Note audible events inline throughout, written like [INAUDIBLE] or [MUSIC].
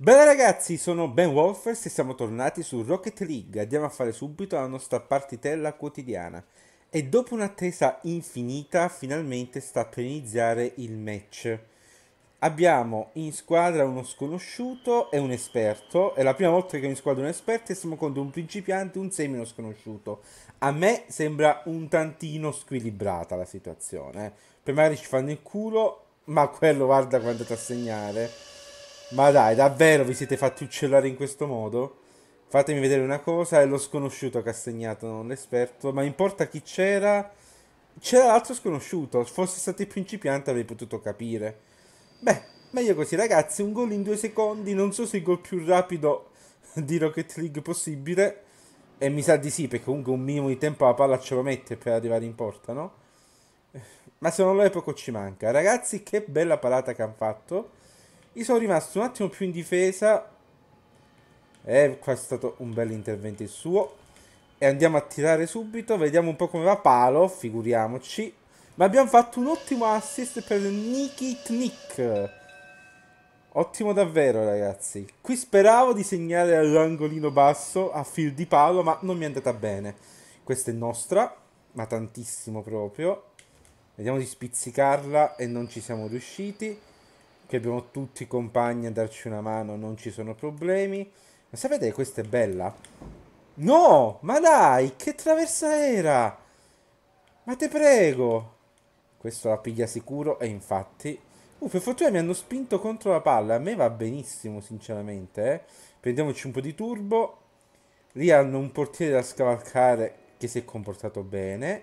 Bene ragazzi, sono Ben Wolfers e siamo tornati su Rocket League. Andiamo a fare subito la nostra partitella quotidiana. E dopo un'attesa infinita, finalmente sta per iniziare il match. Abbiamo in squadra uno sconosciuto e un esperto. È la prima volta che ho in squadra un esperto e siamo contro un principiante e un semino sconosciuto. A me sembra un tantino squilibrata la situazione. Eh. Per magari ci fanno il culo, ma quello guarda quanto ti a segnare. Ma dai, davvero vi siete fatti uccellare in questo modo? Fatemi vedere una cosa, è lo sconosciuto che ha segnato, non l'esperto, ma importa chi c'era. C'era l'altro sconosciuto, se fosse stato il principiante avrei potuto capire. Beh, meglio così ragazzi, un gol in due secondi, non so se il gol più rapido di Rocket League possibile. E mi sa di sì, perché comunque un minimo di tempo la palla ce lo mette per arrivare in porta, no? Eh, ma se non lo è poco ci manca. Ragazzi, che bella parata che hanno fatto. Io sono rimasto un attimo più in difesa. Eh, qua è stato un bel intervento il suo. E andiamo a tirare subito. Vediamo un po' come va palo, figuriamoci. Ma abbiamo fatto un ottimo assist per Nikitnik. Ottimo davvero, ragazzi. Qui speravo di segnare all'angolino basso a fil di palo, ma non mi è andata bene. Questa è nostra, ma tantissimo proprio. Vediamo di spizzicarla e non ci siamo riusciti che abbiamo tutti i compagni a darci una mano, non ci sono problemi. Ma sapete che questa è bella? No, ma dai, che traversa era? Ma te prego. Questo la piglia sicuro e infatti... Uh, per fortuna mi hanno spinto contro la palla, a me va benissimo sinceramente. Eh? Prendiamoci un po' di turbo. Lì hanno un portiere da scavalcare che si è comportato bene.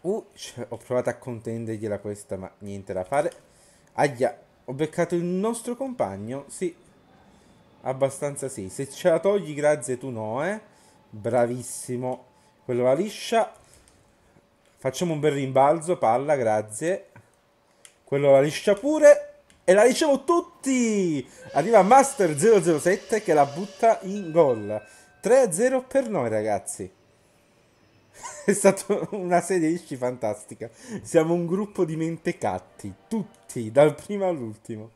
Uh, cioè, ho provato a contendergliela questa ma niente da fare. Aia, ah, ho beccato il nostro compagno? Sì, abbastanza sì. Se ce la togli, grazie, tu no, eh. Bravissimo. Quello la liscia. Facciamo un bel rimbalzo, palla, grazie. Quello la liscia pure. E la ricevo tutti! Arriva Master007 che la butta in gol. 3-0 per noi, ragazzi. [LAUGHS] È stata una serie di lisci fantastica. Siamo un gruppo di mentecatti. Tutti sì, dal primo all'ultimo.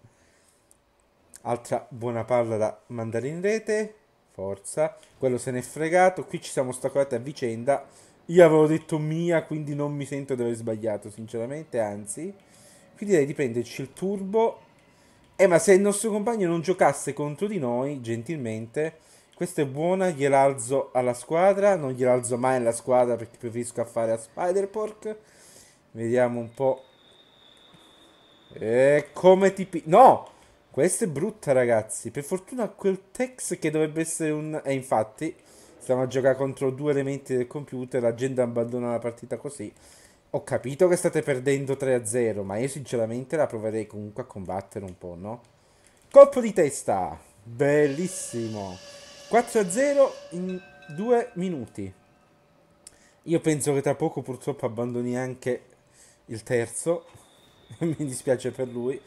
Altra buona palla da mandare in rete. Forza. Quello se n'è fregato. Qui ci siamo ostacolati a vicenda. Io avevo detto mia, quindi non mi sento di aver sbagliato, sinceramente, anzi. Quindi direi di prenderci il turbo. Eh, ma se il nostro compagno non giocasse contro di noi, gentilmente, questa è buona, gliel'alzo alla squadra. Non gliel'alzo mai alla squadra perché preferisco a fare a Spider-Pork. Vediamo un po' E come ti... Pi- no! Questa è brutta, ragazzi. Per fortuna quel Tex che dovrebbe essere un... E eh, infatti, stiamo a giocare contro due elementi del computer, la gente abbandona la partita così. Ho capito che state perdendo 3-0, ma io sinceramente la proverei comunque a combattere un po', no? Colpo di testa! Bellissimo! 4-0 in due minuti. Io penso che tra poco purtroppo abbandoni anche il terzo. [LAUGHS] mi dispiace per lui.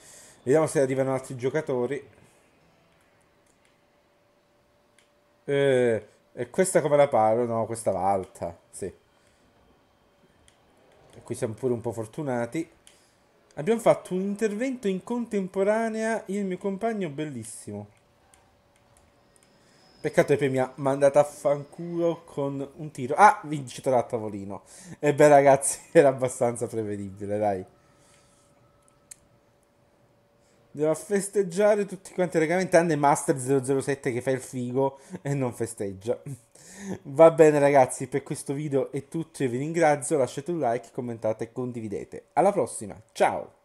Vediamo se arrivano altri giocatori. Eh, e questa come la paro? No, questa va alta, sì. E qui siamo pure un po' fortunati. Abbiamo fatto un intervento in contemporanea, io e il mio compagno, bellissimo. Peccato che poi mi ha mandato a fanculo con un tiro. Ah, vincitore a tavolino. E beh ragazzi, [LAUGHS] era abbastanza prevedibile, dai. Devo festeggiare tutti quanti ragazzi, tranne Master007 che fa il figo e non festeggia. [LAUGHS] Va bene ragazzi, per questo video è tutto, io vi ringrazio, lasciate un like, commentate e condividete. Alla prossima, ciao!